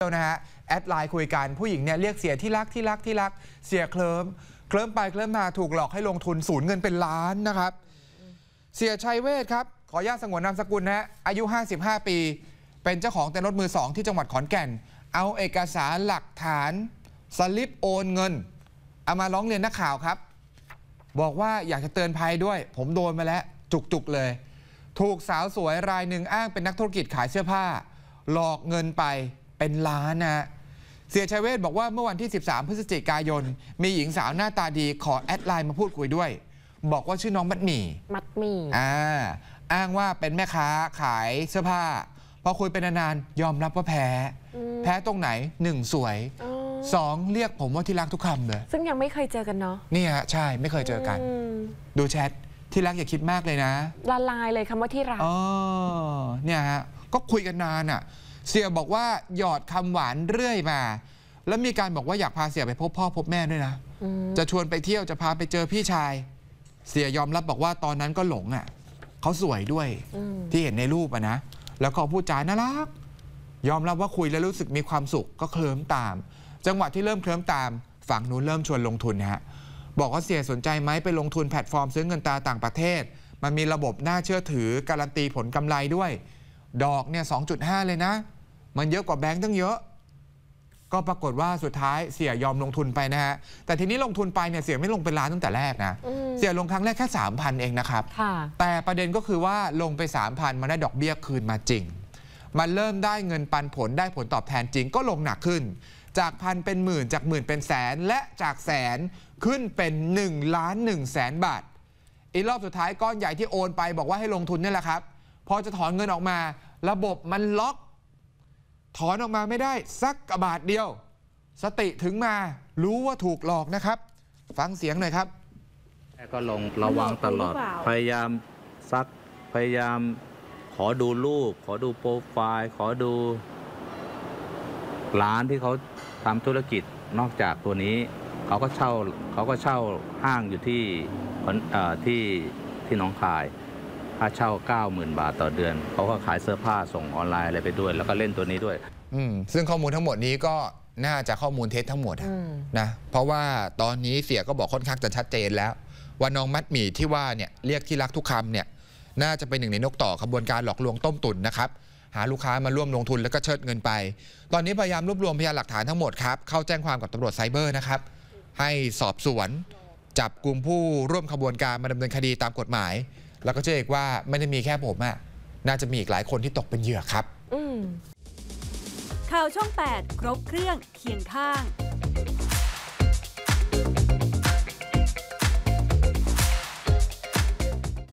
เจ้านะฮะแอดไลน์คุยกัน ผู้หญิงเนี่ยเรียกเสียที่รักที่รักที่รักเสียเคลิมเคลิมไปเคลิมมาถูกหลอกให้ลงทุนสูญเงินเป็นล้าน นะครับ เสียชัยเวทครับ ขออนุญาตสงวนนามสกุลนะฮะอายุ 55 ปี เป็นเจ้าของเต็นรถมือสองที่จังหวัดขอนแก่น เอาเอกสารหลักฐานสลิปโอนเงินเอามาร้องเรียนนักข่าวครับ บอกว่าอยากจะเตือนภัยด้วย ผมโดนมาแล้วจุกๆเลย ถูกสาวสวยรายหนึ่งอ้างเป็นนักธุรกิจขายเสื้อผ้า หลอกเงินไปเป็นล้านนะเสียชัยเวศบอกว่าเมื่อวันที่ 13 พฤศจิกายน มีหญิงสาวหน้าตาดีขอแอดไลน์มาพูดคุยด้วย บอกว่าชื่อน้องมัดหมี่ มัดหมี่อ่า อ้างว่าเป็นแม่ค้าขายเสื้อผ้า พอคุยไปนานๆยอมรับว่าแพ้ แพ้ตรงไหนหนึ่งสวยสองเรียกผมว่าที่รักทุกคำเลย ซึ่งยังไม่เคยเจอกันเนาะนี่ฮะใช่ไม่เคยเจอกันดูแชทที่รักอย่าคิดมากเลยนะละลายเลยคำว่าที่รักอ๋อเนี่ยฮะก็คุยกันนานอ่ะเสียบอกว่าหยอดคำหวานเรื่อยมา แล้วมีการบอกว่าอยากพาเสียไปพบพ่อพบแม่ด้วยนะ จะชวนไปเที่ยวจะพาไปเจอพี่ชาย เสียยอมรับบอกว่าตอนนั้นก็หลงอ่ะ เขาสวยด้วยที่เห็นในรูปอ่ะนะ แล้วก็พูดจาน่ารัก ยอมรับว่าคุยแล้วรู้สึกมีความสุขก็เคลิ้มตาม จังหวะที่เริ่มเคลิ้มตามฝั่งนู้นเริ่มชวนลงทุนนะฮะ บอกว่าเสียสนใจไหมไปลงทุนแพลตฟอร์มซื้อเงินตาต่างประเทศ มันมีระบบน่าเชื่อถือ การันตีผลกำไรด้วย ดอกเนี่ยสอเลยนะมันเยอะกว่าแบงค์ตั้งเยอะก็ปรากฏว่าสุดท้ายเสียยอมลงทุนไปนะฮะแต่ทีนี้ลงทุนไปเนี่ยเสียไม่ลงเป็นล้านตั้งแต่แรกนะเสียลงครั้งแรกแค่สามพันเองนะครับแต่ประเด็นก็คือว่าลงไปสามพันมันได้ดอกเบี้ยคืนมาจริง มันเริ่มได้เงินปันผลได้ผลตอบแทนจริงก็ลงหนักขึ้นจากพันเป็นหมื่นจากหมื่นเป็นแสนและจากแสนขึ้นเป็น1ล้านหนึ่งแสนบาทอีกรอบสุดท้ายก้อนใหญ่ที่โอนไปบอกว่าให้ลงทุนนี่แหละครับพอจะถอนเงินออกมาระบบมันล็อกถอนออกมาไม่ได้สักกระบาทเดียว สติถึงมารู้ว่าถูกหลอกนะครับ ฟังเสียงหน่อยครับ ก็ลงระวังตลอดพยายามซักพยายามขอดูรูปขอดูโปรไฟล์ ขอดู ร้านที่เขาทำธุรกิจนอกจากตัวนี้ เขาก็เช่า เขาก็เช่าห้างอยู่ที่ที่ที่หนองคายค่าเช่า90,000 บาทต่อเดือนเขาก็ขายเสื้อผ้าส่งออนไลน์อะไรไปด้วย แล้วก็เล่นตัวนี้ด้วยอืซึ่งข้อมูลทั้งหมดนี้ก็น่าจะข้อมูลเท็จทั้งหมดนะเพราะว่าตอนนี้เสียก็บอกค่อนข้างจะชัดเจนแล้วว่าน้องมัดหมี่ที่ว่าเนี่ยเรียกที่รักทุกคำเนี่ย น่าจะเป็นหนึ่งในนกต่อขบวนการหลอกลวงต้มตุ๋นนะครับหาลูกค้ามาร่วมลงทุนแล้วก็เชิดเงินไป ตอนนี้พยายามรวบรวมพยานหลักฐานทั้งหมดครับ เข้าแจ้งความกับตำรวจไซเบอร์นะครับให้สอบสวนจับกลุ่มผู้ร่วมขบวนการมาดำเนินคดีตามกฎหมายแล้วก็เชื่ออกว่าไม่ได้มีแค่ผมอะน่าจะมีอีกหลายคนที่ตกเป็นเหยื่อครับ ข่าวช่อง8 ครบเครื่องเคียงข้าง